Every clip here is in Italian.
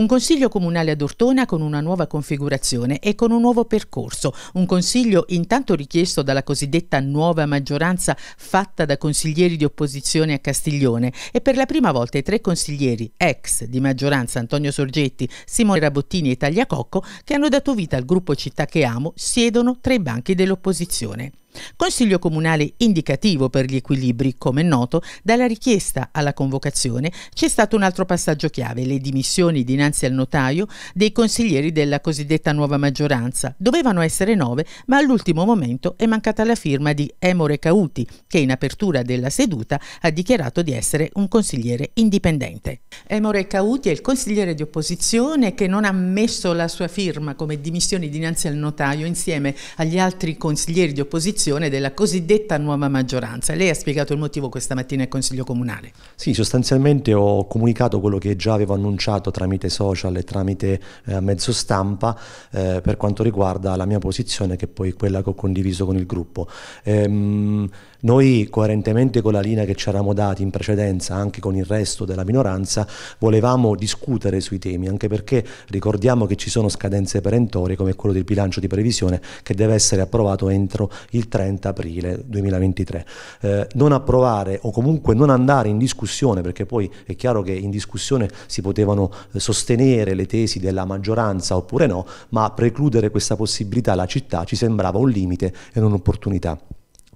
Un consiglio comunale ad Ortona con una nuova configurazione e con un nuovo percorso, un consiglio intanto richiesto dalla cosiddetta nuova maggioranza fatta da consiglieri di opposizione a Castiglione e per la prima volta i tre consiglieri ex di maggioranza Antonio Sorgetti, Simone Rabottini e Tagliacocco che hanno dato vita al gruppo Città che amo siedono tra i banchi dell'opposizione. Consiglio comunale indicativo per gli equilibri, come noto, dalla richiesta alla convocazione c'è stato un altro passaggio chiave, le dimissioni dinanzi al notaio dei consiglieri della cosiddetta nuova maggioranza. Dovevano essere nove, ma all'ultimo momento è mancata la firma di Emore Cauti, che in apertura della seduta ha dichiarato di essere un consigliere indipendente. Emore Cauti è il consigliere di opposizione che non ha messo la sua firma come dimissioni dinanzi al notaio insieme agli altri consiglieri di opposizione formazione della cosiddetta nuova maggioranza. Lei ha spiegato il motivo questa mattina al Consiglio Comunale. Sì, sostanzialmente ho comunicato quello che già avevo annunciato tramite social e tramite eh, mezzo stampa eh, per quanto riguarda la mia posizione che è poi quella che ho condiviso con il gruppo. Ehm, noi, coerentemente con la linea che ci eravamo dati in precedenza, anche con il resto della minoranza, volevamo discutere sui temi, anche perché ricordiamo che ci sono scadenze perentorie come quello del bilancio di previsione che deve essere approvato entro il 30 aprile 2023. Eh, non approvare o comunque non andare in discussione, perché poi è chiaro che in discussione si potevano eh, sostenere le tesi della maggioranza oppure no, ma precludere questa possibilità alla città ci sembrava un limite e non un'opportunità.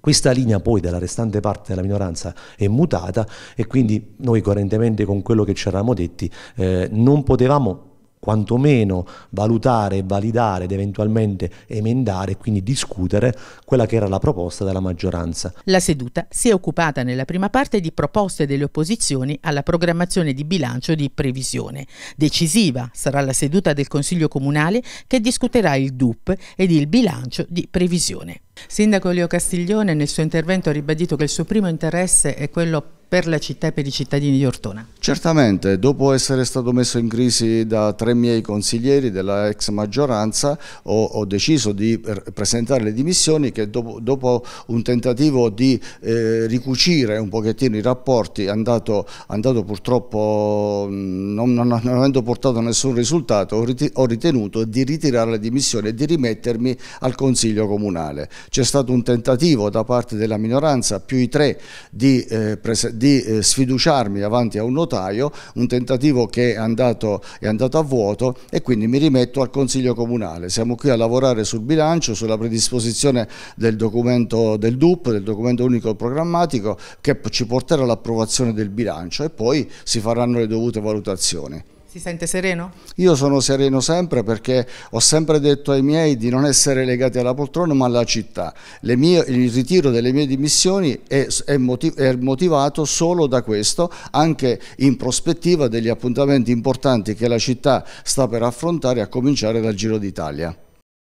Questa linea poi della restante parte della minoranza è mutata e quindi noi coerentemente con quello che ci eravamo detti eh, non potevamo quantomeno valutare, validare ed eventualmente emendare e quindi discutere quella che era la proposta della maggioranza. La seduta si è occupata nella prima parte di proposte delle opposizioni alla programmazione di bilancio di previsione. Decisiva sarà la seduta del Consiglio Comunale che discuterà il DUP ed il bilancio di previsione. Sindaco Leo Castiglione nel suo intervento ha ribadito che il suo primo interesse è quello per la città e per i cittadini di Ortona. Certamente, dopo essere stato messo in crisi da tre miei consiglieri della ex maggioranza, ho, ho deciso di presentare le dimissioni che dopo, dopo un tentativo di eh, ricucire un pochettino i rapporti, andato, andato purtroppo non, non, non, avendo portato nessun risultato, ho ritenuto di ritirare le dimissioni e di rimettermi al Consiglio Comunale. C'è stato un tentativo da parte della minoranza, più i tre, di, eh, di di eh, sfiduciarmi davanti a un notaio, un tentativo che è andato, è andato a vuoto e quindi mi rimetto al Consiglio Comunale. Siamo qui a lavorare sul bilancio, sulla predisposizione del documento del DUP, del documento unico programmatico, che ci porterà all'approvazione del bilancio e poi si faranno le dovute valutazioni. Si sente sereno? Io sono sereno sempre perché ho sempre detto ai miei di non essere legati alla poltrona ma alla città. Mie, il ritiro delle mie dimissioni è, è, motiv è, motivato solo da questo, anche in prospettiva degli appuntamenti importanti che la città sta per affrontare a cominciare dal Giro d'Italia.